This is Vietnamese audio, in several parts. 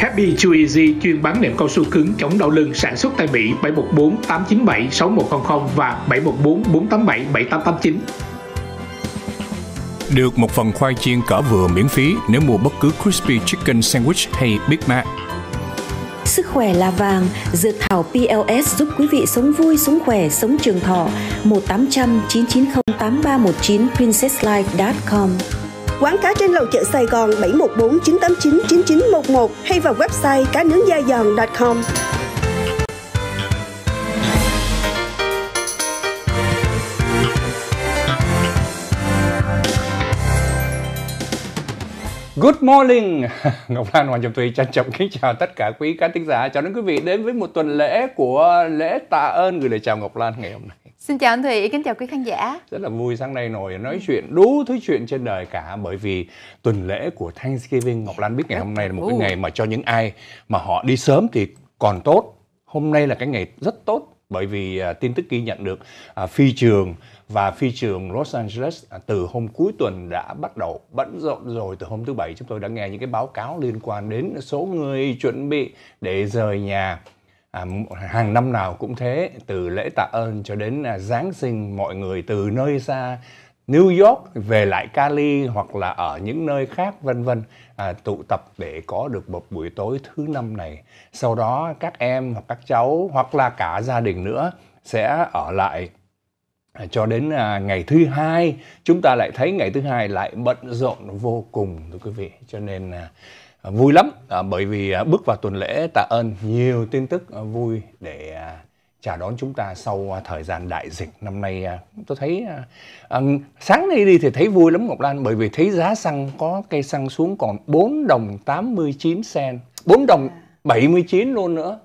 Happy Chew Easy chuyên bán nệm cao su cứng chống đau lưng sản xuất tại Mỹ 714 897 6100 và 714 487 7889. Được một phần khoai chiên cỡ vừa miễn phí nếu mua bất cứ Crispy Chicken Sandwich hay Big Mac. Sức khỏe là vàng, dược thảo PLS giúp quý vị sống vui, sống khỏe, sống trường thọ. 1 800 990 8319 princesslife.com Quán cá trên lầu chợ Sài Gòn 714 989 9911 hay vào website cá nướng da giòn.com. Good morning! Ngọc Lan Hoàng Trọng Thùy trân trọng kính chào tất cả quý khán thính giả. Chào đón quý vị đến với một tuần lễ của lễ tạ ơn gửi lời chào Ngọc Lan ngày hôm nay. Xin chào anh Thủy kính chào quý khán giả. Rất là vui sáng nay ngồi nói chuyện đủ thứ chuyện trên đời cả bởi vì tuần lễ của Thanksgiving Ngọc Lan biết ngày hôm nay là một cái ngày mà cho những ai mà họ đi sớm thì còn tốt. Hôm nay là cái ngày rất tốt bởi vì à, tin tức ghi nhận được à, phi trường và phi trường Los Angeles à, từ hôm cuối tuần đã bắt đầu bận rộn rồi từ hôm thứ bảy chúng tôi đã nghe những cái báo cáo liên quan đến số người chuẩn bị để rời nhà à, hàng năm nào cũng thế từ lễ tạ ơn cho đến à, giáng sinh mọi người từ nơi xa New York về lại Cali hoặc là ở những nơi khác vân vân à, tụ tập để có được một buổi tối thứ năm này sau đó các em hoặc các cháu hoặc là cả gia đình nữa sẽ ở lại à, cho đến à, ngày thứ hai chúng ta lại thấy ngày thứ hai lại bận rộn vô cùng thưa quý vị cho nên à, À, vui lắm à, bởi vì à, bước vào tuần lễ tạ ơn nhiều tin tức vui để chào đón chúng ta sau thời gian đại dịch năm nay tôi thấy sáng nay đi thì thấy vui lắm Ngọc Lan bởi vì thấy giá xăng có cây xăng xuống còn 4 đồng 89 sen 4 đồng 79 luôn nữa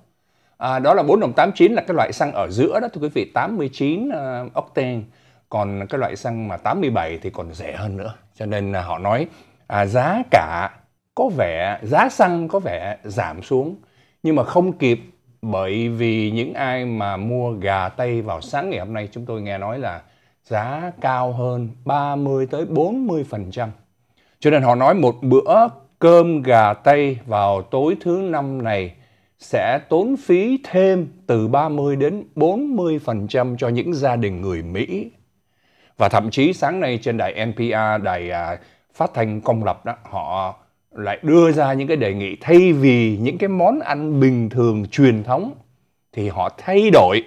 à, đó là 4 đồng 89 là cái loại xăng ở giữa đó thưa quý vị 89 à, octane còn cái loại xăng mà 87 thì còn rẻ hơn nữa cho nên à, họ nói à, giá cả có vẻ giá xăng có vẻ giảm xuống nhưng mà không kịp bởi vì những ai mà mua gà tây vào sáng ngày hôm nay chúng tôi nghe nói là giá cao hơn 30 tới 40%. Cho nên họ nói một bữa cơm gà tây vào tối thứ năm này sẽ tốn phí thêm từ 30 đến 40% cho những gia đình người Mỹ. Và thậm chí sáng nay trên đài NPR, đài à, phát thanh công lập đó, họ lại đưa ra những cái đề nghị thay vì những cái món ăn bình thường truyền thống thì họ thay đổi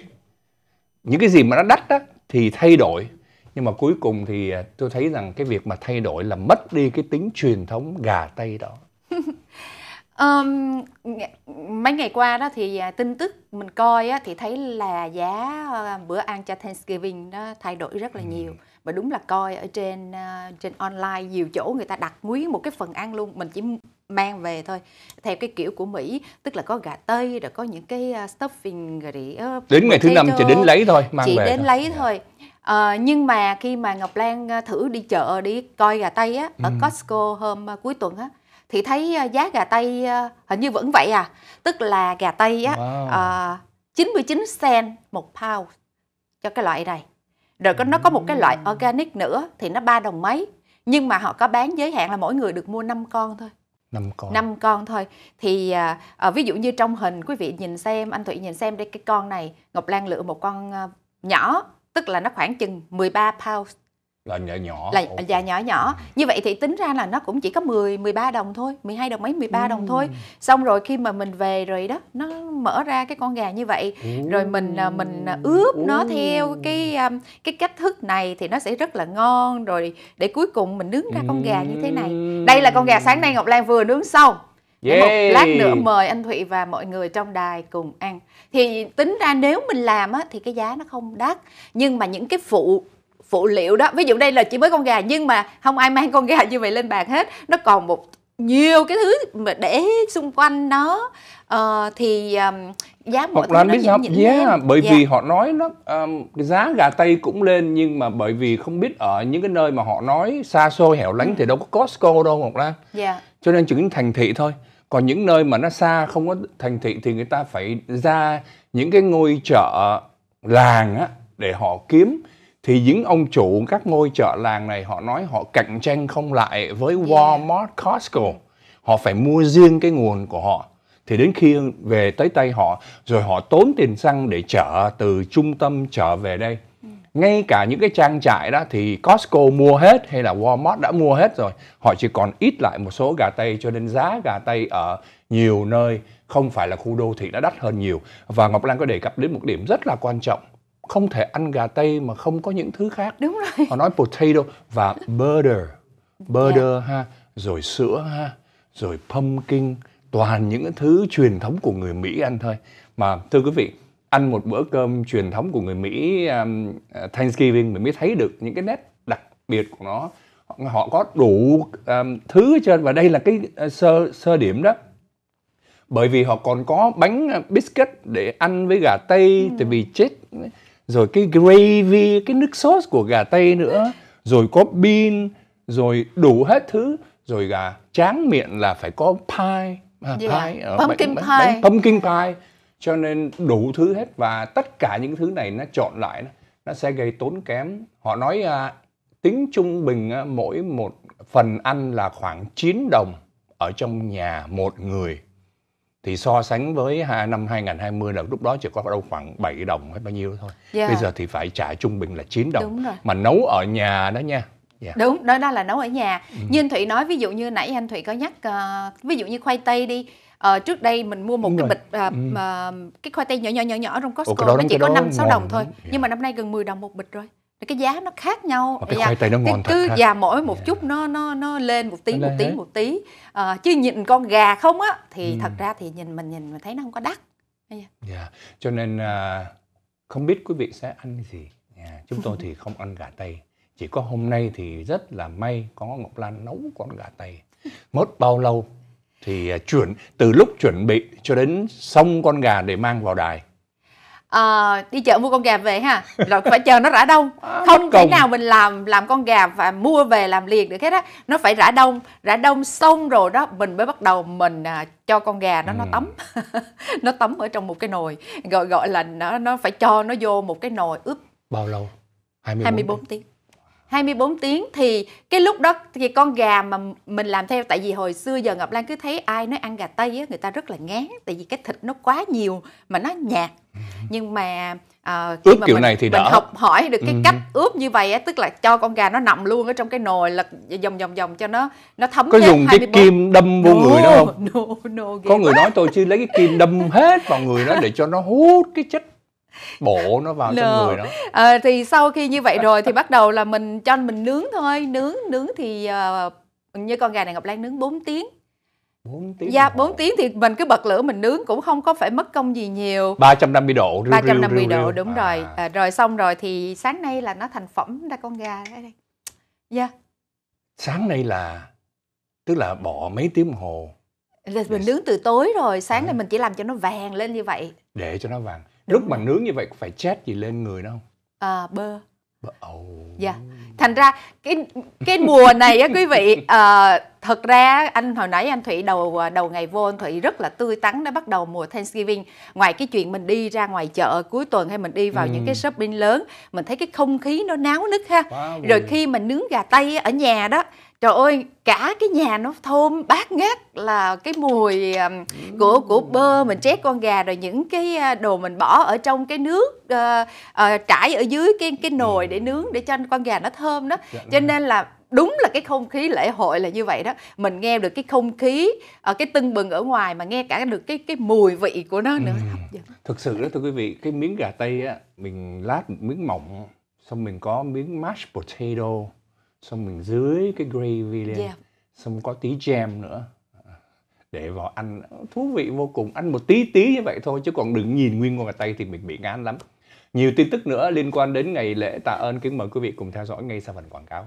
những cái gì mà nó đắt đó thì thay đổi nhưng mà cuối cùng thì à, tôi thấy rằng cái việc mà thay đổi là mất đi cái tính truyền thống gà tây đó um, mấy ngày qua đó thì à, tin tức mình coi á, thì thấy là giá bữa ăn cho Thanksgiving nó thay đổi rất là nhiều ừ và đúng là coi ở trên uh, trên online nhiều chỗ người ta đặt nguyên một cái phần ăn luôn mình chỉ mang về thôi theo cái kiểu của Mỹ tức là có gà tây rồi có những cái uh, stuffing rồi uh, ờ, đến ngày thứ năm chỉ đến lấy thôi mang chỉ về đến thôi. lấy dạ. thôi À, nhưng mà khi mà Ngọc Lan thử đi chợ đi coi gà tây á ừ. ở Costco hôm cuối tuần á thì thấy giá gà tây hình như vẫn vậy à tức là gà tây á wow. à, 99 cent một pound cho cái loại này rồi có nó có một cái loại organic nữa thì nó ba đồng mấy nhưng mà họ có bán giới hạn là mỗi người được mua 5 con thôi năm con năm con thôi thì à, à, ví dụ như trong hình quý vị nhìn xem anh Thụy nhìn xem đây cái con này Ngọc Lan lựa một con à, nhỏ tức là nó khoảng chừng 13 pound là nhỏ nhỏ là okay. dạ nhỏ nhỏ ừ. như vậy thì tính ra là nó cũng chỉ có 10 13 đồng thôi 12 đồng mấy 13 ừ. đồng thôi ừ. xong rồi khi mà mình về rồi đó nó mở ra cái con gà như vậy ừ. rồi mình à, mình à, ướp ừ. nó theo cái à, cái cách thức này thì nó sẽ rất là ngon rồi để cuối cùng mình nướng ra con gà như thế này ừ. đây là con gà sáng nay Ngọc Lan vừa nướng xong Yeah. Một lát nữa mời anh Thụy và mọi người trong đài cùng ăn Thì tính ra nếu mình làm á, thì cái giá nó không đắt Nhưng mà những cái phụ phụ liệu đó ví dụ đây là chỉ mới con gà nhưng mà không ai mang con gà như vậy lên bàn hết nó còn một nhiều cái thứ mà để xung quanh nó uh, thì um, giá mỗi hoặc là biết sao giá yeah, bởi yeah. vì dạ. họ nói nó um, giá gà tây cũng lên nhưng mà bởi vì không biết ở những cái nơi mà họ nói xa xôi hẻo lánh ừ. thì đâu có Costco đâu hoặc là yeah. cho nên chỉ những thành thị thôi còn những nơi mà nó xa không có thành thị thì người ta phải ra những cái ngôi chợ làng á để họ kiếm thì những ông chủ các ngôi chợ làng này họ nói họ cạnh tranh không lại với dạ. Walmart, Costco. Họ phải mua riêng cái nguồn của họ. Thì đến khi về tới tay họ rồi họ tốn tiền xăng để chở từ trung tâm chở về đây. Ừ. Ngay cả những cái trang trại đó thì Costco mua hết hay là Walmart đã mua hết rồi. Họ chỉ còn ít lại một số gà Tây cho nên giá gà Tây ở nhiều nơi không phải là khu đô thị đã đắt hơn nhiều. Và Ngọc Lan có đề cập đến một điểm rất là quan trọng không thể ăn gà tây mà không có những thứ khác đúng rồi họ nói potato và butter butter yeah. Dạ. ha rồi sữa ha rồi pumpkin toàn những thứ truyền thống của người mỹ ăn thôi mà thưa quý vị ăn một bữa cơm truyền thống của người Mỹ um, à, Thanksgiving mình mới thấy được những cái nét đặc biệt của nó họ, có đủ um, thứ hết trơn và đây là cái uh, sơ sơ điểm đó bởi vì họ còn có bánh à, biscuit để ăn với gà tây ừ. tại vì chết rồi cái gravy cái nước sốt của gà tây nữa rồi có bean rồi đủ hết thứ rồi gà tráng miệng là phải có pie à, dạ. pie ở pumpkin bánh, pie pumpkin pie cho nên đủ thứ hết và tất cả những thứ này nó chọn lại nó sẽ gây tốn kém họ nói à, tính trung bình à, mỗi một phần ăn là khoảng 9 đồng ở trong nhà một người thì so sánh với năm 2020 là lúc đó chỉ có đâu khoảng 7 đồng hay bao nhiêu thôi. Yeah. Dạ. Bây giờ thì phải trả trung bình là 9 đồng. Đúng rồi. Mà nấu ở nhà đó nha. Yeah. Dạ. Đúng, đó là nấu ở nhà. Ừ. Như anh Thụy nói ví dụ như nãy anh Thụy có nhắc uh, ví dụ như khoai tây đi. Uh, trước đây mình mua một Đúng cái rồi. bịch uh, ừ. uh, cái khoai tây nhỏ nhỏ nhỏ nhỏ trong Costco Ủa, nó chỉ có 5 6 đồng thôi, yeah. Dạ. nhưng mà năm nay gần 10 đồng một bịch rồi cái giá nó khác nhau mà cái dạ, khoai tây nó ngon cái, cứ thật và mỗi một yeah. Dạ. chút nó nó nó lên một tí lên một tí hết. một tí à, chứ nhìn con gà không á thì ừ. thật ra thì nhìn mình nhìn mình thấy nó không có đắt yeah. yeah. Dạ, cho nên à, không biết quý vị sẽ ăn gì yeah. chúng tôi thì không ăn gà tây chỉ có hôm nay thì rất là may có ngọc lan nấu con gà tây mất bao lâu thì à, chuyển từ lúc chuẩn bị cho đến xong con gà để mang vào đài à, đi chợ mua con gà về ha rồi phải chờ nó rã đông à, không thể nào mình làm làm con gà và mua về làm liền được hết á nó phải rã đông rã đông xong rồi đó mình mới bắt đầu mình à, cho con gà nó ừ. nó tắm nó tắm ở trong một cái nồi gọi gọi là nó nó phải cho nó vô một cái nồi ướp bao lâu 24, 24 tiếng 24 tiếng thì cái lúc đó thì con gà mà mình làm theo tại vì hồi xưa giờ Ngọc Lan cứ thấy ai nói ăn gà Tây á người ta rất là ngán tại vì cái thịt nó quá nhiều mà nó nhạt. Ừ. Nhưng mà à, khi ướp mà kiểu mình, này thì đỡ. mình học hỏi được cái ừ. cách ướp như vậy á tức là cho con gà nó nằm luôn ở trong cái nồi lật vòng vòng vòng cho nó nó thấm có hết dùng 24. cái kim đâm vô no, người đó không no, no, có người nói tôi chưa lấy cái kim đâm hết vào người đó để cho nó hút cái chất bộ nó vào no. trong người đó à, ờ, thì sau khi như vậy rồi thì bắt đầu là mình cho mình nướng thôi nướng nướng thì uh, như con gà này ngọc lan nướng 4 tiếng 4 tiếng. Dạ 4 tiếng thì mình cứ bật lửa mình nướng cũng không có phải mất công gì nhiều. 350 độ. Riu, 350 riu, riu, độ đúng à. rồi. À, ờ, rồi xong rồi thì sáng nay là nó thành phẩm ra con gà đây đây. Dạ. Sáng nay là tức là bỏ mấy tiếng hồ. Mình để... nướng từ tối rồi, sáng à. nay mình chỉ làm cho nó vàng lên như vậy. Để cho nó vàng lúc mà nướng như vậy phải chét gì lên người đâu à, bơ bơ oh. dạ thành ra cái cái mùa này á quý vị uh, thật ra anh hồi nãy anh Thủy đầu ờ, đầu ngày vô anh Thủy rất là tươi tắn đã bắt đầu mùa thanksgiving ngoài cái chuyện mình đi ra ngoài chợ cuối tuần hay mình đi vào ừ. những cái ừ. shopping lớn mình thấy cái không khí nó náo nức ha wow. rồi khi mà nướng gà tây ở nhà đó trời ơi cả cái nhà nó thơm bát ngát là cái mùi của của bơ mình trét con gà rồi những cái đồ mình bỏ ở trong cái nước uh, uh, trải ở dưới cái cái nồi để nướng để cho con gà nó thơm đó dạ. cho nên là đúng là cái không khí lễ hội là như vậy đó mình nghe được cái không khí ở ờ, cái tưng bừng ở ngoài mà nghe cả được cái cái mùi vị của nó nữa ừ. thực sự đó thưa quý vị cái miếng gà tây á mình lát miếng mỏng xong mình có miếng mashed potato xong mình dưới cái gravy lên yeah. xong có tí jam nữa để vào ăn thú vị vô cùng ăn một tí tí như vậy thôi chứ còn đừng nhìn nguyên ngôi tay thì mình bị ngán lắm nhiều tin tức nữa liên quan đến ngày lễ tạ ơn kính mời quý vị cùng theo dõi ngay sau phần quảng cáo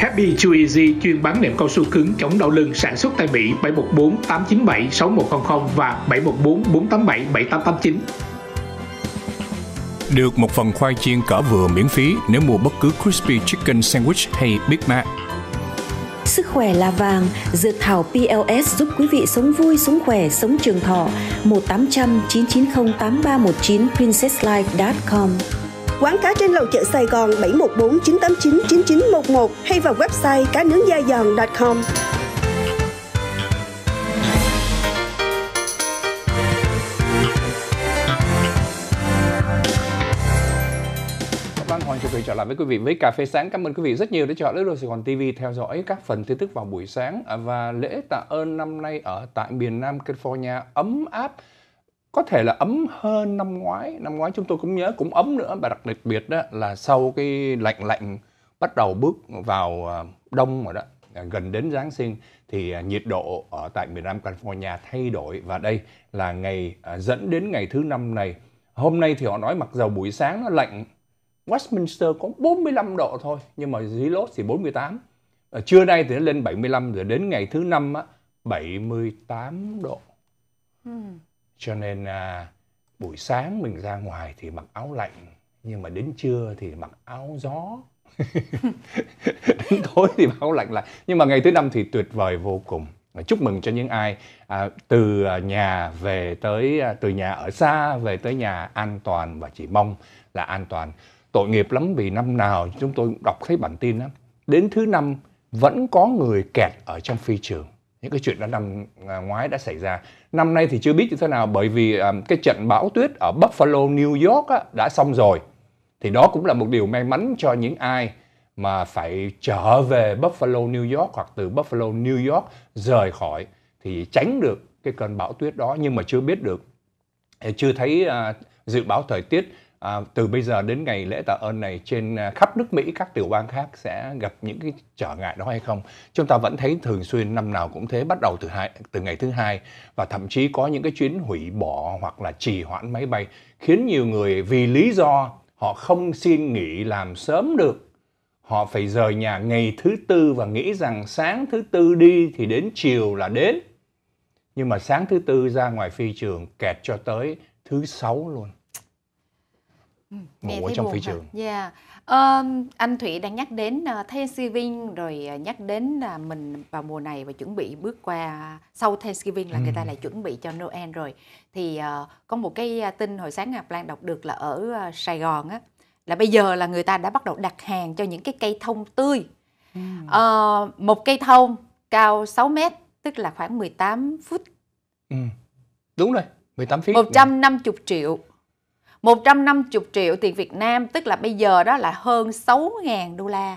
Happy Chew Easy chuyên bán nệm cao su cứng chống đau lưng sản xuất tại Mỹ 714 897 6100 và 714 487 7889. Được một phần khoai chiên cỡ vừa miễn phí nếu mua bất cứ crispy chicken sandwich hay Big Mac. Sức khỏe là vàng, dược thảo PLS giúp quý vị sống vui, sống khỏe, sống trường thọ. 1 800 990 8319 princesslife.com Quán cá trên lầu chợ Sài Gòn 714 989 9911 hay vào website cá nướng da giòn.com. Văn vâng, Hoàng trở về trở lại với quý vị với cà phê sáng. Cảm ơn quý vị rất nhiều đã chọn lễ đô Sài Gòn TV theo dõi các phần tin tức vào buổi sáng và lễ tạ ơn năm nay ở tại miền Nam California ấm áp có thể là ấm hơn năm ngoái năm ngoái chúng tôi cũng nhớ cũng ấm nữa và đặc biệt đó là sau cái lạnh lạnh bắt đầu bước vào à, đông rồi đó à, gần đến Giáng sinh thì à, nhiệt độ ở tại miền Nam California thay đổi và đây là ngày dẫn đến ngày thứ năm này. Hôm nay thì họ nói mặc dầu buổi sáng nó lạnh, Westminster có 45 độ thôi nhưng mà dưới lốt thì 48. Ở ờ, trưa nay thì nó lên 75 rồi đến ngày thứ năm á 78 độ. Hmm cho nên à, buổi sáng mình ra ngoài thì mặc áo lạnh nhưng mà đến trưa thì mặc áo gió đến tối thì mặc áo lạnh lại nhưng mà ngày thứ năm thì tuyệt vời vô cùng chúc mừng cho những ai à, từ à, nhà về tới à, từ nhà ở xa về tới nhà an toàn và chỉ mong là an toàn tội nghiệp lắm vì năm nào chúng tôi cũng đọc thấy bản tin đó đến thứ năm vẫn có người kẹt ở trong phi trường những cái chuyện đã năm à, ngoái đã xảy ra năm nay thì chưa biết như thế nào bởi vì um, cái trận bão tuyết ở Buffalo New York á, đã xong rồi thì đó cũng là một điều may mắn cho những ai mà phải trở về Buffalo New York hoặc từ Buffalo New York rời khỏi thì tránh được cái cơn bão tuyết đó nhưng mà chưa biết được chưa thấy uh, dự báo thời tiết à, từ bây giờ đến ngày lễ tạ ơn này trên à, khắp nước Mỹ các tiểu bang khác sẽ gặp những cái trở ngại đó hay không. Chúng ta vẫn thấy thường xuyên năm nào cũng thế bắt đầu từ hai từ ngày thứ hai và thậm chí có những cái chuyến hủy bỏ hoặc là trì hoãn máy bay khiến nhiều người vì lý do họ không xin nghỉ làm sớm được họ phải rời nhà ngày thứ tư và nghĩ rằng sáng thứ tư đi thì đến chiều là đến nhưng mà sáng thứ tư ra ngoài phi trường kẹt cho tới thứ sáu luôn ngủ ở trong phi trường. Dạ. Yeah. Um, anh Thủy đang nhắc đến uh, ờ, Thanksgiving rồi ờ, nhắc đến là mình vào mùa này và chuẩn bị bước qua sau Thanksgiving là ừ. người ta lại chuẩn bị cho Noel rồi. Thì uh, có một cái tin hồi sáng Ngọc Lan đọc được là ở uh, Sài Gòn á là bây giờ là người ta đã bắt đầu đặt hàng cho những cái cây thông tươi. Ừ. Uh, một cây thông cao 6 mét tức là khoảng 18 phút. Ừ. Đúng rồi, 18 feet. 150 triệu 150 triệu tiền Việt Nam tức là bây giờ đó là hơn 6.000 đô la.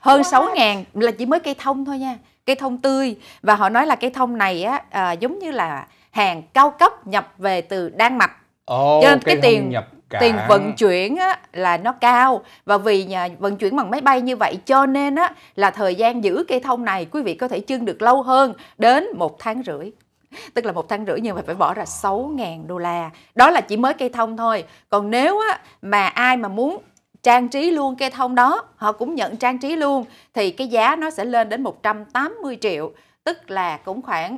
Hơn wow. 6.000 là chỉ mới cây thông thôi nha, cây thông tươi và họ nói là cây thông này á à, giống như là hàng cao cấp nhập về từ Đan Mạch. Oh, Cho nên cái tiền nhập tiền vận chuyển á, là nó cao và vì nhà vận chuyển bằng máy bay như vậy cho nên á, là thời gian giữ cây thông này quý vị có thể chưng được lâu hơn đến một tháng rưỡi tức là một tháng rưỡi nhưng mà phải bỏ ra 6.000 đô la đó là chỉ mới cây thông thôi còn nếu á, mà ai mà muốn trang trí luôn cây thông đó họ cũng nhận trang trí luôn thì cái giá nó sẽ lên đến 180 triệu tức là cũng khoảng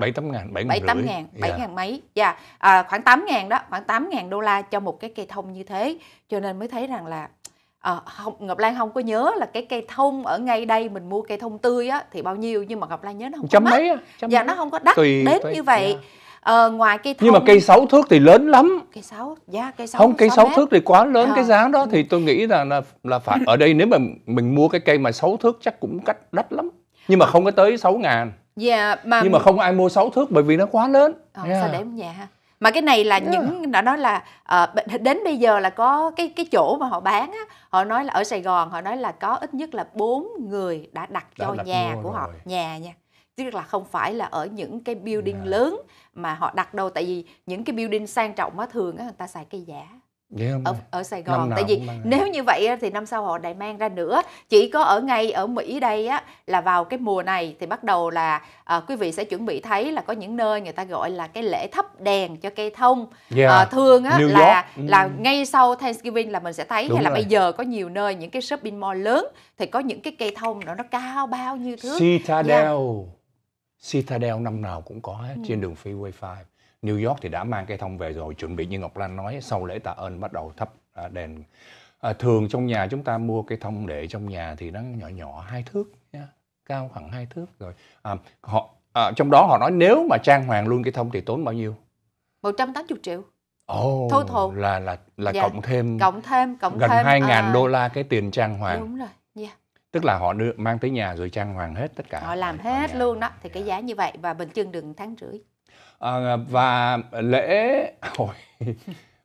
bảy tám ngàn bảy tám ngàn bảy ngàn dạ. mấy dạ yeah. Ờ, à, khoảng tám ngàn đó khoảng tám ngàn đô la cho một cái cây thông như thế cho nên mới thấy rằng là à, ngọc lan không có nhớ là cái cây thông ở ngay đây mình mua cây thông tươi á thì bao nhiêu nhưng mà ngọc lan nhớ nó không chấm có mấy á trăm dạ mấy. nó không có đắt tùy, đến tùy, như vậy yeah. Dạ. Ờ, ngoài cây thông nhưng mà cây sáu thước thì lớn lắm cây sáu, dạ cây 6 không cây sáu thước thì quá lớn à. cái giá đó thì tôi nghĩ là là là phải ở đây nếu mà mình mua cái cây mà sáu thước chắc cũng cách đắt lắm nhưng mà không có tới sáu ngàn dạ mà nhưng mà không ai mua 6 thước bởi vì nó quá lớn ờ, yeah. sao để nhà ha mà cái này là yeah. những đã nói là uh, đến bây giờ là có cái cái chỗ mà họ bán á, họ nói là ở Sài Gòn họ nói là có ít nhất là bốn người đã đặt đã cho đặt nhà của rồi. họ nhà nha tức là không phải là ở những cái building yeah. lớn mà họ đặt đâu tại vì những cái building sang trọng á thường á người ta xài cây giả ở ở Sài Gòn tại vì nếu như vậy thì năm sau họ lại mang ra nữa chỉ có ở ngay ở Mỹ đây á là vào cái mùa này thì bắt đầu là à, quý vị sẽ chuẩn bị thấy là có những nơi người ta gọi là cái lễ thắp đèn cho cây thông yeah. Dạ. à, thường á là York. là ừ. ngay sau Thanksgiving là mình sẽ thấy Đúng hay là rồi. bây giờ có nhiều nơi những cái shopping mall lớn thì có những cái cây thông đó nó cao bao nhiêu thước Citadel yeah. Dạ. Citadel năm nào cũng có hết ừ. trên đường Freeway 5 New York thì đã mang cây thông về rồi chuẩn bị như Ngọc Lan nói sau lễ tạ ơn bắt đầu thắp à, đèn à, thường trong nhà chúng ta mua cây thông để trong nhà thì nó nhỏ nhỏ hai thước nha cao khoảng hai thước rồi à, họ à, trong đó họ nói nếu mà trang hoàng luôn cây thông thì tốn bao nhiêu 180 triệu oh, thôi thồn là là là dạ. cộng thêm cộng thêm cộng gần hai ngàn à... đô la cái tiền trang hoàng đúng rồi yeah. Dạ. tức là họ đưa, mang tới nhà rồi trang hoàng hết tất cả họ làm hết luôn đó thì dạ. cái giá như vậy và bình chưng đừng tháng rưỡi à, và lễ hội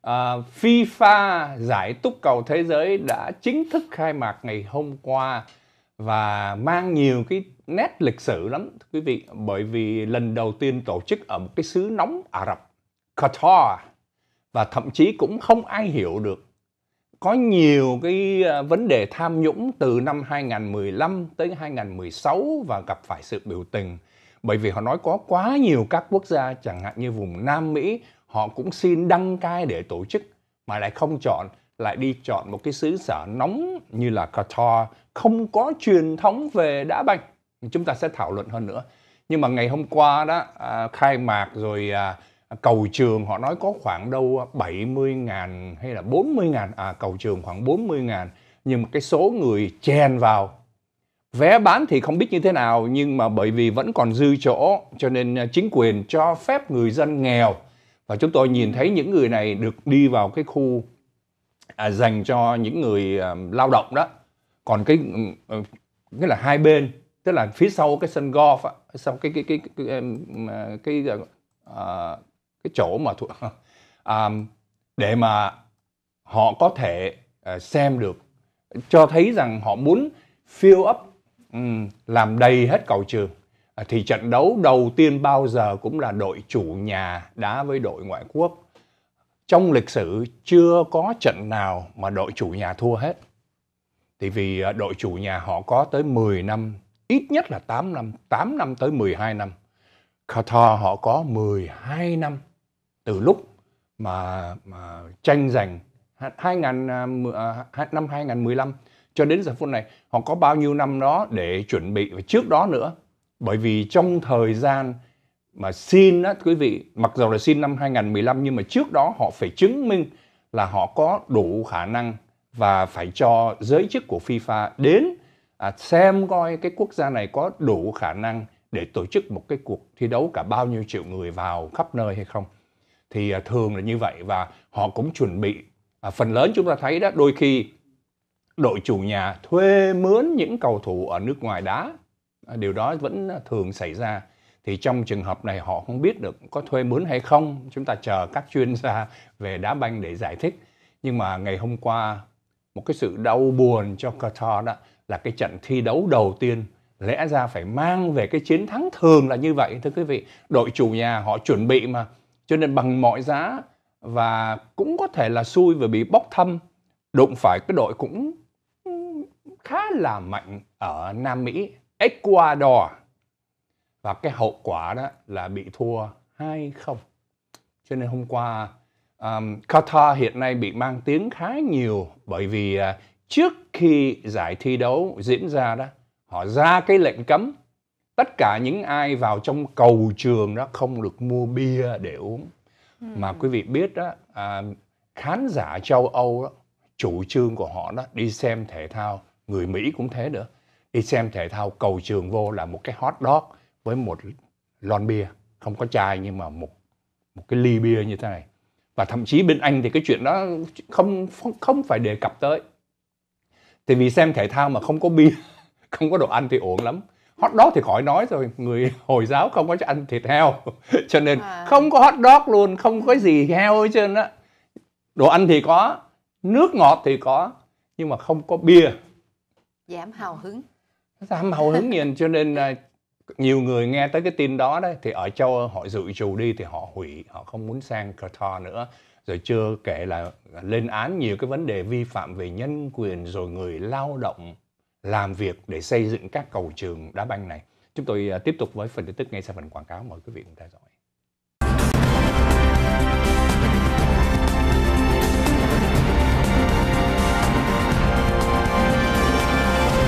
à, FIFA giải túc cầu thế giới đã chính thức khai mạc ngày hôm qua và mang nhiều cái nét lịch sử lắm thưa quý vị bởi vì lần đầu tiên tổ chức ở một cái xứ nóng Ả Rập Qatar và thậm chí cũng không ai hiểu được có nhiều cái à, vấn đề tham nhũng từ năm 2015 tới 2016 và gặp phải sự biểu tình bởi vì họ nói có quá nhiều các quốc gia chẳng hạn như vùng Nam Mỹ họ cũng xin đăng cai để tổ chức mà lại không chọn lại đi chọn một cái xứ sở nóng như là Qatar không có truyền thống về đá banh chúng ta sẽ thảo luận hơn nữa nhưng mà ngày hôm qua đó à, khai mạc rồi à, cầu trường họ nói có khoảng đâu 70 ngàn hay là 40 ngàn à cầu trường khoảng 40 ngàn nhưng mà cái số người chèn vào Vé bán thì không biết như thế nào nhưng mà bởi vì vẫn còn dư chỗ cho nên à, chính quyền cho phép người dân nghèo và chúng tôi nhìn thấy những người này được đi vào cái khu à, dành cho những người à, lao động đó. Còn cái ừ, ừ, nghĩa là hai bên tức là phía sau cái sân golf sau cái cái cái cái cái, à, cái, cái, à, à, cái chỗ mà thuộc à, để mà họ có thể à, xem được cho thấy rằng họ muốn fill up Ừ, làm đầy hết cầu trường à, thì trận đấu đầu tiên bao giờ cũng là đội chủ nhà đá với đội ngoại quốc trong lịch sử chưa có trận nào mà đội chủ nhà thua hết thì vì à, đội chủ nhà họ có tới 10 năm ít nhất là 8 năm 8 năm tới 12 năm Qatar họ có 12 năm từ lúc mà, mà tranh giành 2000, à, năm 2015 cho đến giờ phút này họ có bao nhiêu năm đó để chuẩn bị và trước đó nữa bởi vì trong thời gian mà xin á quý vị mặc dù là xin năm 2015 nhưng mà trước đó họ phải chứng minh là họ có đủ khả năng và phải cho giới chức của FIFA đến à, xem coi cái quốc gia này có đủ khả năng để tổ chức một cái cuộc thi đấu cả bao nhiêu triệu người vào khắp nơi hay không thì à, thường là như vậy và họ cũng chuẩn bị à, phần lớn chúng ta thấy đó đôi khi đội chủ nhà thuê mướn những cầu thủ ở nước ngoài đá à, điều đó vẫn thường xảy ra thì trong trường hợp này họ không biết được có thuê mướn hay không chúng ta chờ các chuyên gia về đá banh để giải thích nhưng mà ngày hôm qua một cái sự đau buồn cho Qatar đó là cái trận thi đấu đầu tiên lẽ ra phải mang về cái chiến thắng thường là như vậy thưa quý vị đội chủ nhà họ chuẩn bị mà cho nên bằng mọi giá và cũng có thể là xui và bị bóc thăm đụng phải cái đội cũng khá là mạnh ở Nam Mỹ, Ecuador. Và cái hậu quả đó là bị thua 2-0. Cho nên hôm qua um, Qatar hiện nay bị mang tiếng khá nhiều bởi vì uh, trước khi giải thi đấu diễn ra đó, họ ra cái lệnh cấm tất cả những ai vào trong cầu trường đó không được mua bia để uống. Hmm. Mà quý vị biết đó, à, khán giả châu Âu đó, chủ trương của họ đó đi xem thể thao người Mỹ cũng thế nữa. Đi xem thể thao cầu trường vô là một cái hot dog với một lon bia, không có chai nhưng mà một một cái ly bia như thế này. Và thậm chí bên Anh thì cái chuyện đó không không phải đề cập tới. Thì vì xem thể thao mà không có bia, không có đồ ăn thì ổn lắm. Hot dog thì khỏi nói rồi, người Hồi giáo không có ăn thịt heo. cho nên à. không có hot dog luôn, không có gì heo hết trơn á. Đồ ăn thì có, nước ngọt thì có, nhưng mà không có bia giảm hào hứng giảm hào hứng nhìn cho nên nhiều người nghe tới cái tin đó đấy thì ở châu Âu họ dự trù đi thì họ hủy họ không muốn sang Qatar nữa rồi chưa kể là lên án nhiều cái vấn đề vi phạm về nhân quyền rồi người lao động làm việc để xây dựng các cầu trường đá banh này chúng tôi à, tiếp tục với phần tin tức ngay sau phần quảng cáo mời quý vị cùng theo dõi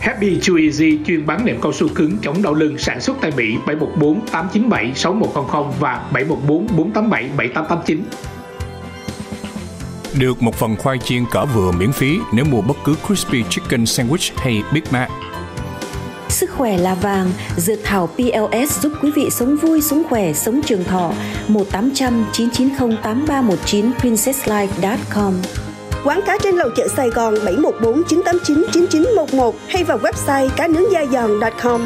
Happy Chew Easy chuyên bán nệm cao su cứng chống đau lưng sản xuất tại Mỹ 714 897 6100 và 714 487 7889. Được một phần khoai chiên cỡ vừa miễn phí nếu mua bất cứ Crispy Chicken Sandwich hay Big Mac. Sức khỏe là vàng, dược thảo PLS giúp quý vị sống vui, sống khỏe, sống trường thọ. 1 800 990 8319 princesslife.com Quán cá trên lầu chợ Sài Gòn 714 989 9911 hay vào website cá nướng da giòn.com.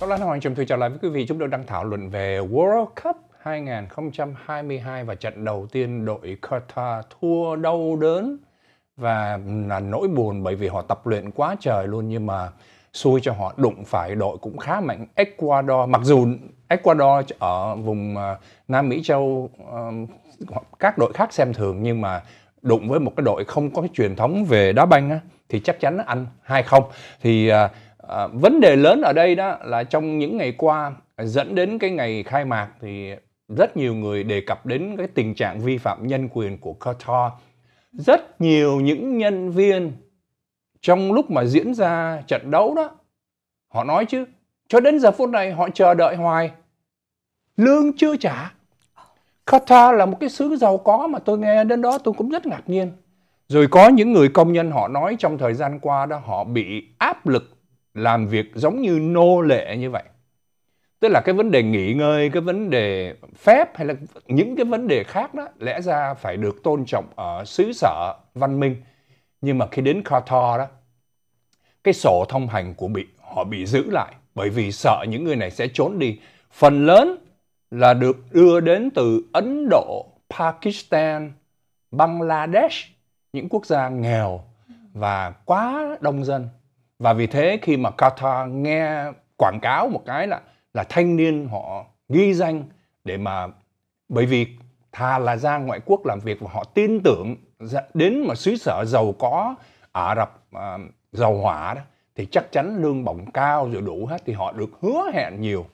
Các Lan Hoàng Trầm Thư chào lại với quý vị. Chúng tôi đang thảo luận về World Cup 2022 và trận đầu tiên đội Qatar thua đau đớn và là nỗi buồn bởi vì họ tập luyện quá trời luôn nhưng mà xui cho họ đụng phải đội cũng khá mạnh Ecuador mặc dù Ecuador ở vùng à, Nam Mỹ Châu à, các đội khác xem thường nhưng mà đụng với một cái đội không có cái truyền thống về đá banh á, thì chắc chắn ăn hai không thì à, à, vấn đề lớn ở đây đó là trong những ngày qua dẫn đến cái ngày khai mạc thì rất nhiều người đề cập đến cái tình trạng vi phạm nhân quyền của Qatar rất nhiều những nhân viên trong lúc mà diễn ra trận đấu đó họ nói chứ cho đến giờ phút này họ chờ đợi hoài lương chưa trả Qatar là một cái xứ giàu có mà tôi nghe đến đó tôi cũng rất ngạc nhiên rồi có những người công nhân họ nói trong thời gian qua đó họ bị áp lực làm việc giống như nô lệ như vậy tức là cái vấn đề nghỉ ngơi cái vấn đề phép hay là những cái vấn đề khác đó lẽ ra phải được tôn trọng ở xứ sở văn minh nhưng mà khi đến Qatar đó cái sổ thông hành của bị họ bị giữ lại bởi vì sợ những người này sẽ trốn đi phần lớn là được đưa đến từ Ấn Độ, Pakistan, Bangladesh, những quốc gia nghèo và quá đông dân. Và vì thế khi mà Qatar nghe quảng cáo một cái là là thanh niên họ ghi danh để mà bởi vì thà là ra ngoại quốc làm việc và họ tin tưởng Dạ, đến mà xứ sở giàu có Ả Rập à, giàu hỏa đó thì chắc chắn lương bổng cao rồi đủ hết thì họ được hứa hẹn nhiều.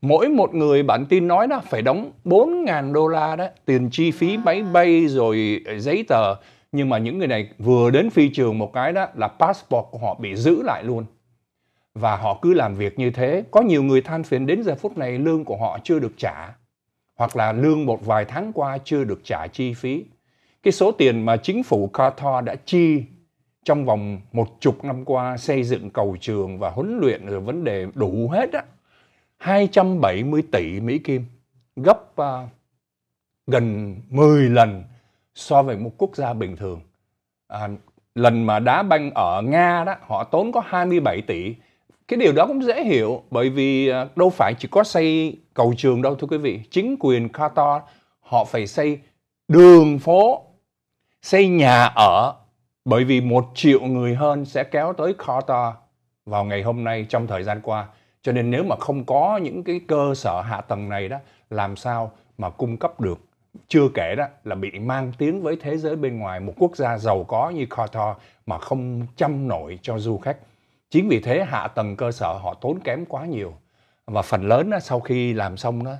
Mỗi một người bản tin nói đó phải đóng 4.000 đô la đó, tiền chi phí máy bay rồi ờ, giấy tờ. Nhưng mà những người này vừa đến phi trường một cái đó là passport của họ bị giữ lại luôn. Và họ cứ làm việc như thế. Có nhiều người than phiền đến giờ phút này lương của họ chưa được trả. Hoặc là lương một vài tháng qua chưa được trả chi phí cái số tiền mà chính phủ Qatar đã chi trong vòng một chục năm qua xây dựng cầu trường và huấn luyện rồi vấn đề đủ hết á 270 tỷ Mỹ Kim gấp uh, gần 10 lần so với một quốc gia bình thường à, lần mà đá banh ở Nga đó họ tốn có 27 tỷ cái điều đó cũng dễ hiểu bởi vì à, đâu phải chỉ có xây cầu trường đâu thưa quý vị chính quyền Qatar họ phải xây đường phố xây nhà ở bởi vì một triệu người hơn sẽ kéo tới Qatar vào ngày hôm nay trong thời gian qua. Cho nên nếu mà không có những cái cơ sở hạ tầng này đó, làm sao mà cung cấp được? Chưa kể đó là bị mang tiếng với thế giới bên ngoài một quốc gia giàu có như Qatar mà không chăm nổi cho du khách. Chính vì thế hạ tầng cơ sở họ tốn kém quá nhiều. Và phần lớn đó, sau khi làm xong đó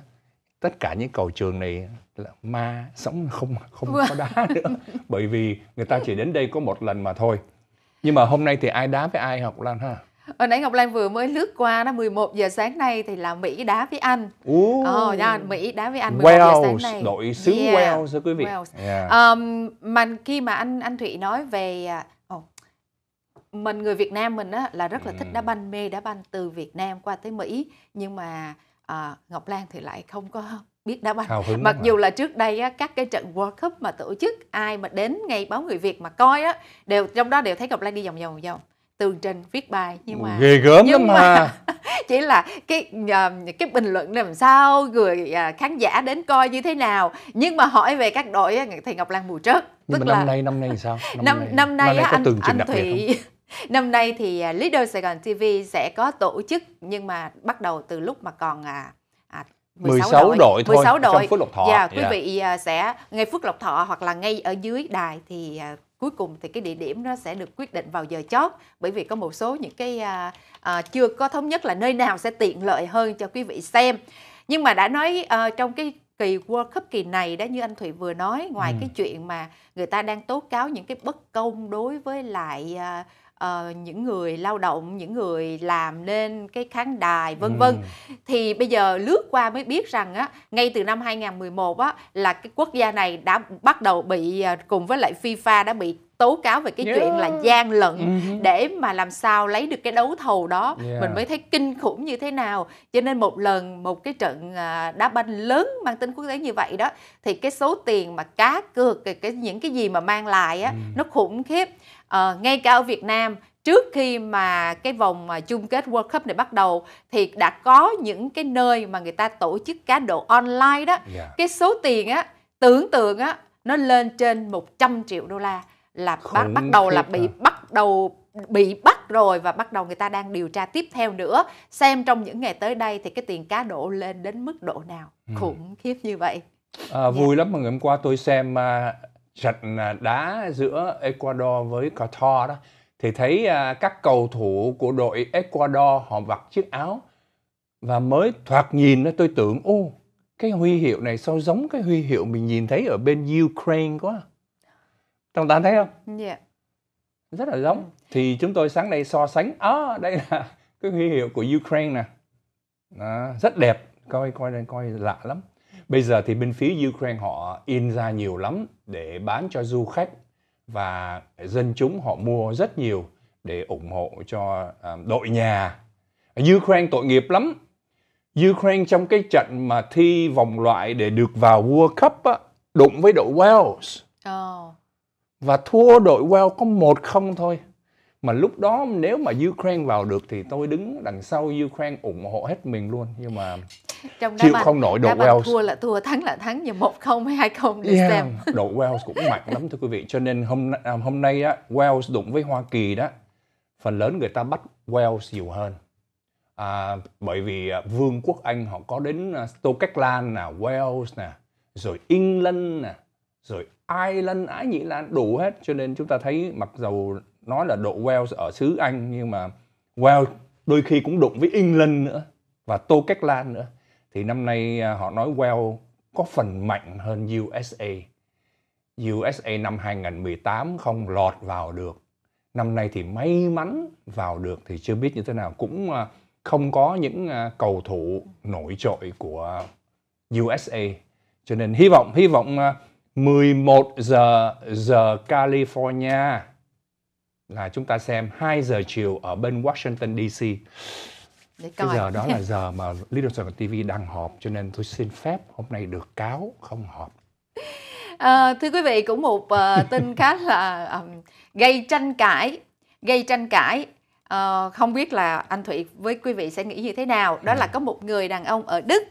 tất cả những cầu trường này là ma sống không không có đá nữa bởi vì người ta chỉ đến đây có một lần mà thôi nhưng mà hôm nay thì ai đá với ai học lan ha ở nãy Ngọc Lan vừa mới lướt qua đó 11 giờ sáng nay thì là Mỹ đá với Anh. Ồ, ờ, yeah, Mỹ đá với Anh 11 Wales, giờ sáng nay. đội xứ yeah. Wales quý vị. Wales. Yeah. Um, mà khi mà anh anh Thụy nói về oh, mình người Việt Nam mình á là rất là thích đá ừ. banh mê đá banh từ Việt Nam qua tới Mỹ nhưng mà à, Ngọc Lan thì lại không có biết đá banh mặc dù mà. là trước đây á, các cái trận World Cup mà tổ chức ai mà đến ngay báo người Việt mà coi á đều trong đó đều thấy Ngọc Lan đi vòng vòng vòng vòng tường trình viết bài nhưng mà ghê gớm nhưng mà, mà chỉ là cái uh, cái bình luận làm sao người uh, khán giả đến coi như thế nào nhưng mà hỏi về các đội thì Ngọc Lan mù trước nhưng tức mà năm là... nay năm nay sao năm năm nay, năm nay, năm nay có anh, anh đặc Thùy Năm nay thì à, Leader Sài Gòn TV sẽ có tổ chức nhưng mà bắt đầu từ lúc mà còn à, 16, à, 16 đội, đội thôi 16 đội. trong Phước Lộc Thọ. Dạ, quý yeah. Dạ. vị à, sẽ ngay Phước Lộc Thọ hoặc là ngay ở dưới đài thì cuối cùng thì cái địa điểm nó sẽ được quyết định vào giờ chót bởi vì có một số những cái à, à, chưa có thống nhất là nơi nào sẽ tiện lợi hơn cho quý vị xem. Nhưng mà đã nói à, trong cái kỳ World Cup kỳ này đó như anh Thụy vừa nói ngoài ừ. cái chuyện mà người ta đang tố cáo những cái bất công đối với lại à, uh, những người lao động những người làm nên cái khán đài vân ừ. vân thì bây giờ lướt qua mới biết rằng á ngay từ năm 2011 á là cái quốc gia này đã bắt đầu bị à, cùng với lại FIFA đã bị tố cáo về cái yeah. chuyện là gian lận uh-huh. để mà làm sao lấy được cái đấu thầu đó yeah. mình mới thấy kinh khủng như thế nào cho nên một lần một cái trận à, đá banh lớn mang tính quốc tế như vậy đó thì cái số tiền mà cá cược cái những cái gì mà mang lại á uh-huh. nó khủng khiếp uh, ngay cả ở Việt Nam trước khi mà cái vòng mà chung kết World Cup này bắt đầu thì đã có những cái nơi mà người ta tổ chức cá độ online đó yeah. Dạ. cái số tiền á tưởng tượng á nó lên trên 100 triệu đô la là bắt bắt đầu là bị à. bắt đầu bị bắt rồi và bắt đầu người ta đang điều tra tiếp theo nữa xem trong những ngày tới đây thì cái tiền cá độ lên đến mức độ nào ừ. khủng khiếp như vậy à, vui yeah. Dạ. lắm mà ngày hôm qua tôi xem uh, trận à, đá giữa Ecuador với Qatar đó thì thấy à, các cầu thủ của đội Ecuador họ mặc chiếc áo và mới thoạt nhìn nó tôi tưởng ô cái huy hiệu này sao giống cái huy hiệu mình nhìn thấy ở bên Ukraine quá. Trong ta thấy không? Dạ. Yeah. Rất là giống. Ừ. Thì chúng tôi sáng nay so sánh, à, đây là cái huy hiệu của Ukraine nè. Đó, rất đẹp, coi coi coi lạ lắm. Bây giờ thì bên phía Ukraine họ in ra nhiều lắm để bán cho du khách và dân chúng họ mua rất nhiều để ủng hộ cho à, đội nhà. Ukraine tội nghiệp lắm. Ukraine trong cái trận mà thi vòng loại để được vào World Cup á, đụng với đội Wales. Ờ. Và thua đội Wales có một không thôi. Mà lúc đó nếu mà Ukraine vào được thì tôi đứng đằng sau Ukraine ủng hộ hết mình luôn. Nhưng mà trong chịu không nổi đội Wales thua là thua thắng là thắng như một không hay hai không để xem đội Wales cũng mạnh lắm thưa quý vị cho nên hôm à, hôm nay á Wales đụng với Hoa Kỳ đó phần lớn người ta bắt Wales nhiều hơn à, bởi vì à, Vương quốc Anh họ có đến à, Stoke Lan nè Wales nè rồi England nè rồi Ireland Ái Nhĩ Lan đủ hết cho nên chúng ta thấy mặc dầu nói là đội Wales ở xứ Anh nhưng mà Wales đôi khi cũng đụng với England nữa và Tô Cách Lan nữa thì năm nay à, họ nói Well có phần mạnh hơn USA. USA năm 2018 không lọt vào được. Năm nay thì may mắn vào được thì chưa biết như thế nào. Cũng à, không có những à, cầu thủ nổi trội của USA. Cho nên hy vọng hy vọng 11 giờ giờ California là chúng ta xem 2 giờ chiều ở bên Washington DC. Cái giờ đó là giờ mà Little TV đang họp cho nên tôi xin phép hôm nay được cáo không họp. À, thưa quý vị cũng một uh, tin khá là um, gây tranh cãi, gây tranh cãi. Uh, không biết là anh Thụy với quý vị sẽ nghĩ như thế nào. Đó là ừ. có một người đàn ông ở Đức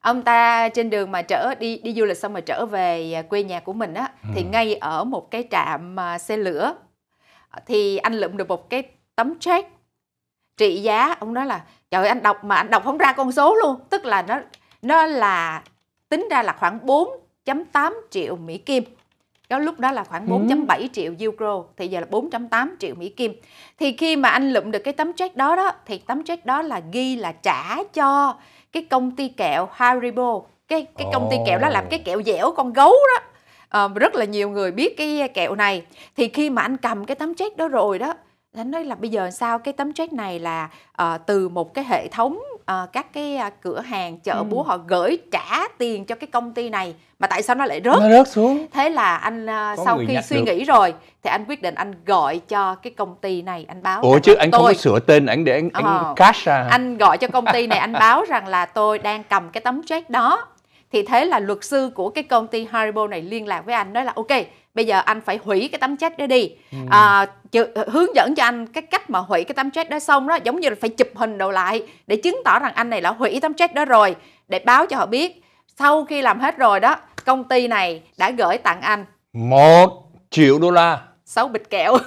ông ta trên đường mà trở đi đi du lịch xong rồi trở về quê nhà của mình á ừ. thì ngay ở một cái trạm xe lửa thì anh lượm được một cái tấm check trị giá ông nói là trời anh đọc mà anh đọc không ra con số luôn tức là nó nó là tính ra là khoảng 4.8 triệu Mỹ Kim đó lúc đó là khoảng 4.7 ừ. triệu euro thì giờ là 4.8 triệu Mỹ Kim thì khi mà anh lụm được cái tấm check đó đó thì tấm check đó là ghi là trả cho cái công ty kẹo Haribo cái cái công ty kẹo đó làm cái kẹo dẻo con gấu đó à, rất là nhiều người biết cái kẹo này thì khi mà anh cầm cái tấm check đó rồi đó Thánh nói là bây giờ sao cái tấm check này là uh, từ một cái hệ thống uh, các cái uh, cửa hàng chợ ừ. búa họ gửi trả tiền cho cái công ty này mà tại sao nó lại rớt? Nó rớt xuống. Thế là anh uh, sau khi suy được. nghĩ rồi thì anh quyết định anh gọi cho cái công ty này anh báo. Ủa chứ anh tôi, không có sửa tên anh để anh, uh, anh cash ra. Anh gọi cho công ty này anh báo rằng là tôi đang cầm cái tấm check đó. Thì thế là luật sư của cái công ty Haribo này liên lạc với anh nói là ok bây giờ anh phải hủy cái tấm chat đó đi ừ. à, chữ, hướng dẫn cho anh cái cách mà hủy cái tấm chat đó xong đó giống như là phải chụp hình đầu lại để chứng tỏ rằng anh này đã hủy tấm chat đó rồi để báo cho họ biết sau khi làm hết rồi đó công ty này đã gửi tặng anh một triệu đô la sáu bịch kẹo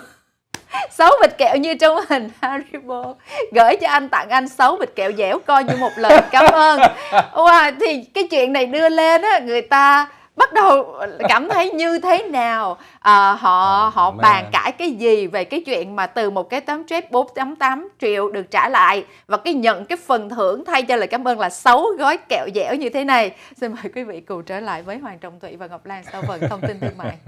sáu bịch kẹo như trong hình Haribo gửi cho anh tặng anh sáu bịch kẹo dẻo coi như một lời cảm ơn wow, thì cái chuyện này đưa lên á người ta bắt đầu cảm thấy như thế nào à, họ à, họ mê. bàn cãi cái gì về cái chuyện mà từ một cái tấm trade 4 triệu được trả lại và cái nhận cái phần thưởng thay cho lời cảm ơn là 6 gói kẹo dẻo như thế này xin mời quý vị cùng trở lại với Hoàng Trọng Thụy và Ngọc Lan sau phần thông tin thương mại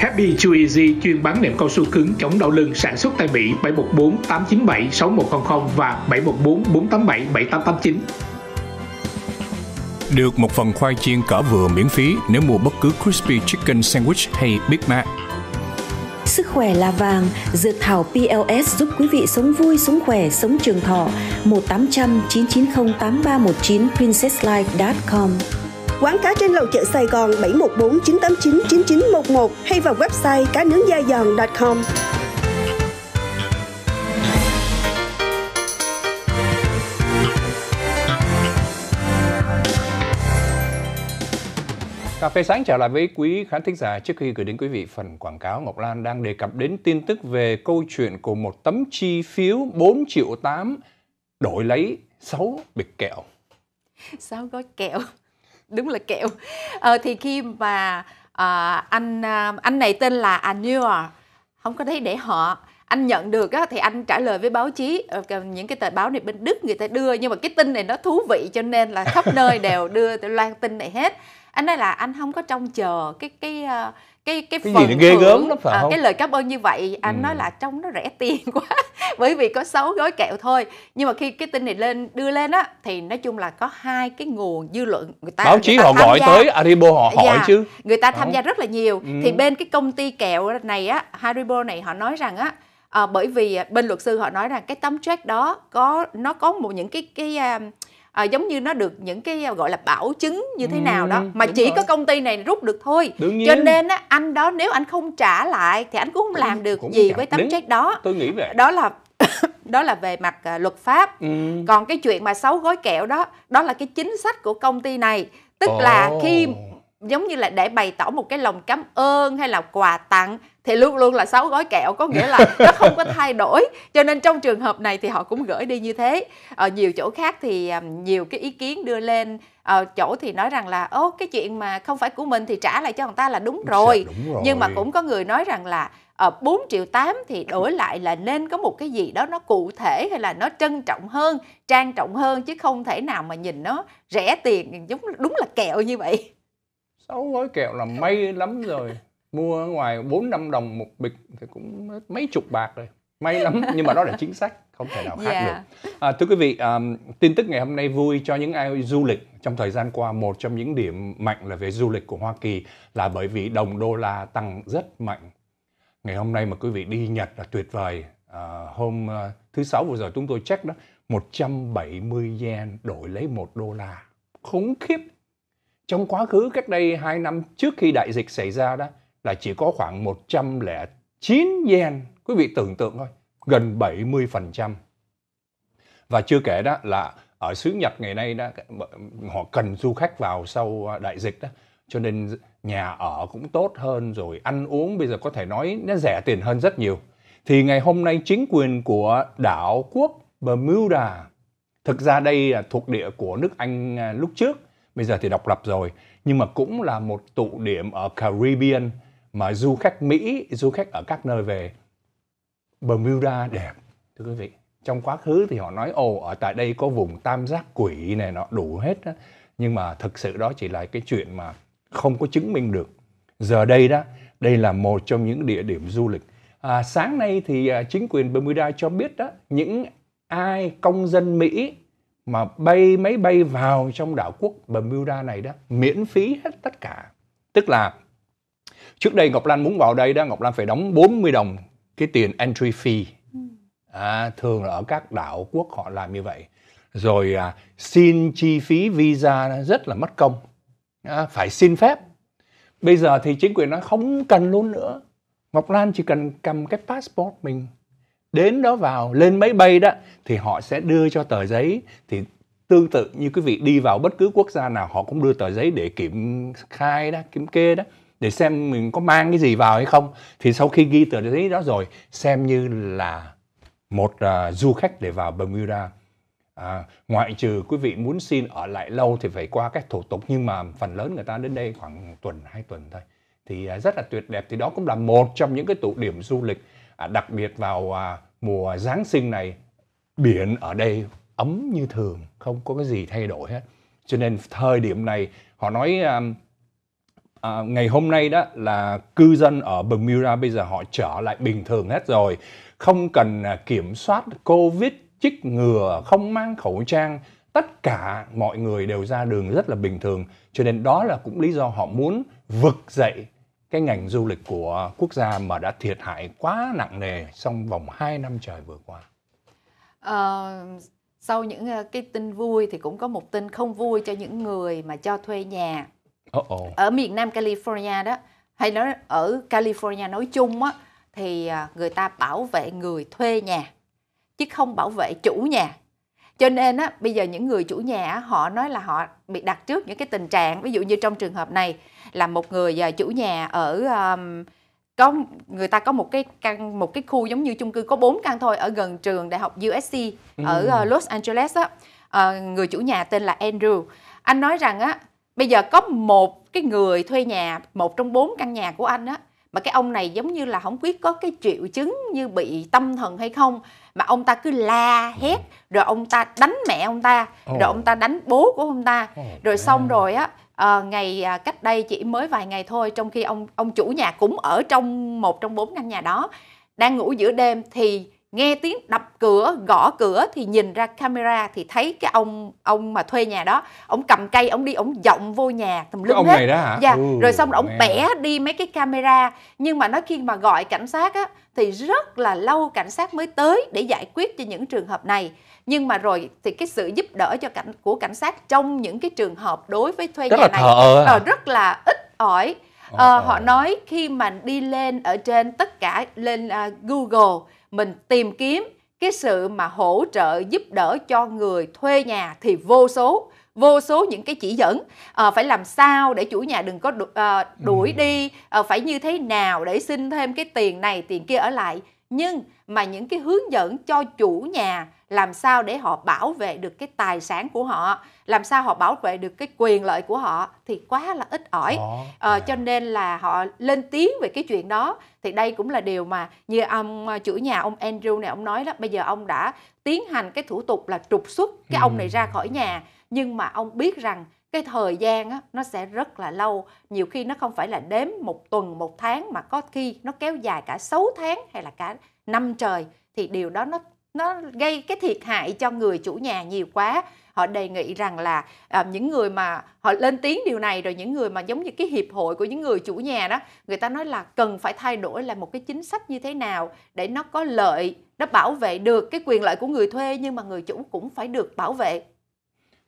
Happy Chew Easy chuyên bán nệm cao su cứng chống đau lưng sản xuất tại Mỹ 714 897 6100 và 714 487 7889. Được một phần khoai chiên cỡ vừa miễn phí nếu mua bất cứ crispy chicken sandwich hay Big Mac. Sức khỏe là vàng, dược thảo PLS giúp quý vị sống vui, sống khỏe, sống trường thọ. 1 800 990 8319 princesslife.com Quán cá trên lầu chợ Sài Gòn 714 989 9911 hay vào website cá nướng da giòn.com. Cà phê sáng trở lại với quý khán thính giả trước khi gửi đến quý vị phần quảng cáo Ngọc Lan đang đề cập đến tin tức về câu chuyện của một tấm chi phiếu 4 triệu 8 đổi lấy 6 bịch kẹo. 6 gói kẹo đúng là kẹo ờ, thì khi mà uh, anh uh, anh này tên là Anur không có thấy để họ anh nhận được á, thì anh trả lời với báo chí ờ, những cái tờ báo này bên Đức người ta đưa nhưng mà cái tin này nó thú vị cho nên là khắp nơi đều đưa loan tin này hết anh nói là anh không có trông chờ cái cái uh, cái cái, cái phần gì ghê gớm lắm phải à, cái lời cảm ơn như vậy anh ừ. nói là trông nó rẻ tiền quá bởi vì có 6 gói kẹo thôi nhưng mà khi cái tin này lên đưa lên á thì nói chung là có hai cái nguồn dư luận người ta báo chí ta họ gọi gia. tới Haribo họ dạ, hỏi yeah. chứ người ta tham gia rất là nhiều ừ. thì bên cái công ty kẹo này á Haribo này họ nói rằng á à, bởi vì à, bên luật sư họ nói rằng cái tấm check đó có nó có một những cái cái uh, à, giống như nó được những cái gọi là bảo chứng như thế ừ, nào đó mà chỉ rồi. có công ty này rút được thôi Đương nhiên. cho nên á, anh đó nếu anh không trả lại thì anh cũng không cũng, làm được cũng gì với tấm đúng. đó tôi nghĩ vậy đó là đó là về mặt à, luật pháp ừ. còn cái chuyện mà xấu gói kẹo đó đó là cái chính sách của công ty này tức oh. là khi giống như là để bày tỏ một cái lòng cảm ơn hay là quà tặng thì luôn luôn là sáu gói kẹo có nghĩa là nó không có thay đổi cho nên trong trường hợp này thì họ cũng gửi đi như thế ở ờ, nhiều chỗ khác thì ờ, nhiều cái ý kiến đưa lên ở ờ, chỗ thì nói rằng là ô cái chuyện mà không phải của mình thì trả lại cho người ta là đúng rồi, đúng rồi. nhưng mà cũng có người nói rằng là ở 4 triệu 8 thì đổi lại là nên có một cái gì đó nó cụ thể hay là nó trân trọng hơn, trang trọng hơn chứ không thể nào mà nhìn nó rẻ tiền giống đúng là kẹo như vậy. Sáu gói kẹo là may lắm rồi mua ở ngoài 4 năm đồng một bịch thì cũng mấy chục bạc rồi may lắm nhưng mà đó là chính sách không thể nào khác yeah. Dạ. được à, thưa quý vị um, tin tức ngày hôm nay vui cho những ai du lịch trong thời gian qua một trong những điểm mạnh là về du lịch của Hoa Kỳ là bởi vì đồng đô la tăng rất mạnh ngày hôm nay mà quý vị đi Nhật là tuyệt vời à, hôm uh, thứ sáu vừa rồi chúng tôi check đó 170 yen đổi lấy một đô la khủng khiếp trong quá khứ cách đây 2 năm trước khi đại dịch xảy ra đó là chỉ có khoảng 109 yen. Quý vị tưởng tượng thôi, gần 70%. Và chưa kể đó là ở xứ Nhật ngày nay đó họ cần du khách vào sau đại dịch đó, cho nên nhà ở cũng tốt hơn rồi ăn uống bây giờ có thể nói nó rẻ tiền hơn rất nhiều. Thì ngày hôm nay chính quyền của đảo quốc Bermuda thực ra đây là thuộc địa của nước Anh à, lúc trước, bây giờ thì độc lập rồi, nhưng mà cũng là một tụ điểm ở Caribbean mà du khách Mỹ, du khách ở các nơi về Bermuda đẹp thưa quý vị. Trong quá khứ thì họ nói ồ ở tại đây có vùng tam giác quỷ này nó đủ hết đó. Nhưng mà thực sự đó chỉ là cái chuyện mà không có chứng minh được. Giờ đây đó, đây là một trong những địa điểm du lịch. À, sáng nay thì à, chính quyền Bermuda cho biết đó những ai công dân Mỹ mà bay máy bay vào trong đảo quốc Bermuda này đó miễn phí hết tất cả. Tức là trước đây Ngọc Lan muốn vào đây đó Ngọc Lan phải đóng 40 đồng cái tiền entry fee ừ. à, thường là ở các đảo quốc họ làm như vậy rồi à, xin chi phí visa rất là mất công à, phải xin phép bây giờ thì chính quyền nó không cần luôn nữa Ngọc Lan chỉ cần cầm cái passport mình đến đó vào lên máy bay đó thì họ sẽ đưa cho tờ giấy thì tương tự như quý vị đi vào bất cứ quốc gia nào họ cũng đưa tờ giấy để kiểm khai đó kiểm kê đó để xem mình có mang cái gì vào hay không thì sau khi ghi tờ giấy đó rồi xem như là một uh, du khách để vào Bermuda à, ngoại trừ quý vị muốn xin ở lại lâu thì phải qua các thủ tục nhưng mà phần lớn người ta đến đây khoảng tuần hai tuần thôi thì uh, rất là tuyệt đẹp thì đó cũng là một trong những cái tụ điểm du lịch à, đặc biệt vào à, mùa Giáng sinh này biển ở đây ấm như thường không có cái gì thay đổi hết cho nên thời điểm này họ nói um, à, ngày hôm nay đó là cư dân ở Bermuda bây giờ họ trở lại bình thường hết rồi không cần à, kiểm soát covid chích ngừa không mang khẩu trang tất cả mọi người đều ra đường rất là bình thường cho nên đó là cũng lý do họ muốn vực dậy cái ngành du lịch của quốc gia mà đã thiệt hại quá nặng nề trong vòng 2 năm trời vừa qua. À, sau những ờ, cái tin vui thì cũng có một tin không vui cho những người mà cho thuê nhà Oh, oh. Ở miền Nam California đó hay nói ở California nói chung á thì à, người ta bảo vệ người thuê nhà chứ không bảo vệ chủ nhà cho nên á bây giờ những người chủ nhà họ nói là họ bị đặt trước những cái tình trạng ví dụ như trong trường hợp này là một người à, chủ nhà ở um, có người ta có một cái căn một cái khu giống như chung cư có 4 căn thôi ở gần trường đại học USC ừ. ở ờ, Los Angeles á à, người chủ nhà tên là Andrew anh nói rằng á bây giờ có một cái người thuê nhà một trong bốn căn nhà của anh á mà cái ông này giống như là không biết có cái triệu chứng như bị tâm thần hay không mà ông ta cứ la hét rồi ông ta đánh mẹ ông ta rồi ông ta đánh bố của ông ta rồi xong rồi á à, ngày à, cách đây chỉ mới vài ngày thôi trong khi ông ông chủ nhà cũng ở trong một trong bốn căn nhà đó đang ngủ giữa đêm thì nghe tiếng đập cửa gõ cửa thì nhìn ra camera thì thấy cái ông ông mà thuê nhà đó ông cầm cây ông đi ông giọng vô nhà tùm lum hết này đó Ừ, rồi xong rồi ông bẻ đi mấy cái camera nhưng mà nó khi mà gọi cảnh sát á thì rất là lâu cảnh sát mới tới để giải quyết cho những trường hợp này nhưng mà rồi thì cái sự giúp đỡ cho cảnh của cảnh sát trong những cái trường hợp đối với thuê rất nhà là này thờ. À. rất là ít ỏi ờ, ờ. họ nói khi mà đi lên ở trên tất cả lên uh, Google mình tìm kiếm cái sự mà hỗ trợ giúp đỡ cho người thuê nhà thì vô số vô số những cái chỉ dẫn à, phải làm sao để chủ nhà đừng có đu, à, đuổi ừ. đi à, phải như thế nào để xin thêm cái tiền này tiền kia ở lại nhưng mà những cái hướng dẫn cho chủ nhà làm sao để họ bảo vệ được cái tài sản của họ làm sao họ bảo vệ được cái quyền lợi của họ thì quá là ít ỏi ờ, à. cho nên là họ lên tiếng về cái chuyện đó thì đây cũng là điều mà như ông ờ, chủ nhà ông Andrew này ông nói đó bây giờ ông đã tiến hành cái thủ tục là trục xuất cái ừ. ông này ra khỏi nhà nhưng mà ông biết rằng cái thời gian á, nó sẽ rất là lâu nhiều khi nó không phải là đếm một tuần một tháng mà có khi nó kéo dài cả 6 tháng hay là cả năm trời thì điều đó nó nó gây cái thiệt hại cho người chủ nhà nhiều quá họ đề nghị rằng là à, những người mà họ lên tiếng điều này rồi những người mà giống như cái hiệp hội của những người chủ nhà đó người ta nói là cần phải thay đổi là một cái chính sách như thế nào để nó có lợi nó bảo vệ được cái quyền lợi của người thuê nhưng mà người chủ cũng phải được bảo vệ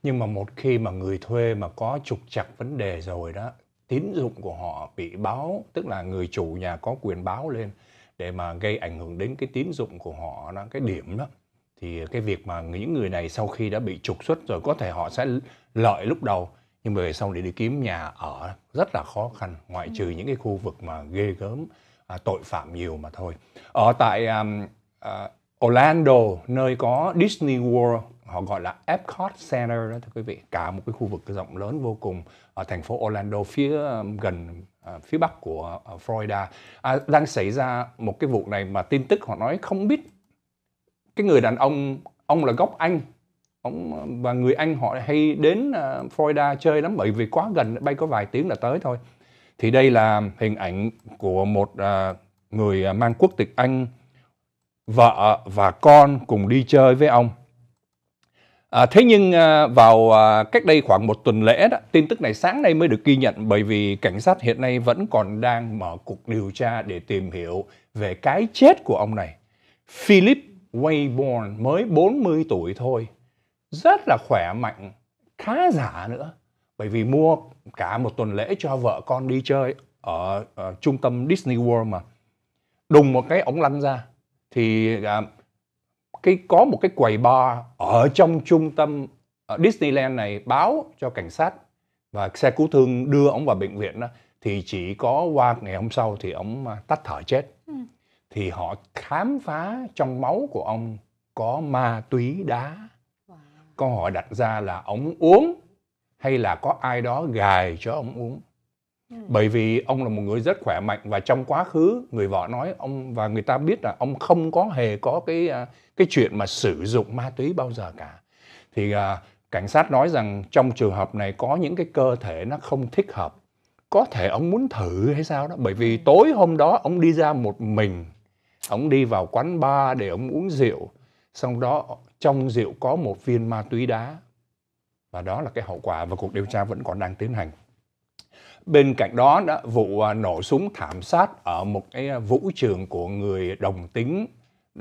nhưng mà một khi mà người thuê mà có trục chặt vấn đề rồi đó tín dụng của họ bị báo tức là người chủ nhà có quyền báo lên để mà gây ảnh hưởng đến cái tín dụng của họ đó, cái điểm đó thì cái việc mà những người này sau khi đã bị trục xuất rồi có thể họ sẽ lợi lúc đầu nhưng về sau để đi kiếm nhà ở rất là khó khăn ngoại trừ ừ. những cái khu vực mà ghê gớm à, tội phạm nhiều mà thôi ở tại um, uh, Orlando nơi có Disney World họ gọi là Epcot Center đó thưa quý vị cả một cái khu vực rộng lớn vô cùng ở thành phố Orlando phía gần À, phía bắc của à, Florida à, đang xảy ra một cái vụ này mà tin tức họ nói không biết cái người đàn ông ông là gốc Anh ông và người Anh họ hay đến uh, Florida chơi lắm bởi vì quá gần bay có vài tiếng là tới thôi thì đây là hình ảnh của một uh, người mang quốc tịch Anh vợ và con cùng đi chơi với ông À, thế nhưng à, vào à, cách đây khoảng một tuần lễ đó, tin tức này sáng nay mới được ghi nhận bởi vì cảnh sát hiện nay vẫn còn đang mở cuộc điều tra để tìm hiểu về cái chết của ông này. Philip Wayborn mới 40 tuổi thôi, rất là khỏe mạnh, khá giả nữa. Bởi vì mua cả một tuần lễ cho vợ con đi chơi ở, ở trung tâm Disney World mà. Đùng một cái ống lăn ra thì à, cái có một cái quầy bar ở trong trung tâm ở Disneyland này báo cho cảnh sát và xe cứu thương đưa ông vào bệnh viện đó thì chỉ có qua ngày hôm sau thì ông à, tắt thở chết ừ. thì họ khám phá trong máu của ông có ma túy đá wow. câu hỏi đặt ra là ông uống hay là có ai đó gài cho ông uống bởi vì ông là một người rất khỏe mạnh và trong quá khứ người vợ nói ông và người ta biết là ông không có hề có cái à, cái chuyện mà sử dụng ma túy bao giờ cả. Thì à, cảnh sát nói rằng trong trường hợp này có những cái cơ thể nó không thích hợp. Có thể ông muốn thử hay sao đó bởi vì ừ. tối hôm đó ông đi ra một mình. Ông đi vào quán bar để ông uống rượu. Xong đó trong rượu có một viên ma túy đá. Và đó là cái hậu quả và cuộc điều tra vẫn còn đang tiến hành. Bên cạnh đó, đó vụ à, nổ súng thảm sát ở một cái à, vũ trường của người đồng tính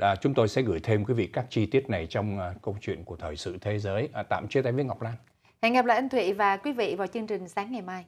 À, chúng tôi sẽ gửi thêm quý vị các chi tiết này trong à, câu chuyện của thời sự thế giới. À, tạm chia tay với Ngọc Lan. Hẹn gặp lại anh Thụy và quý vị vào chương trình sáng ngày mai.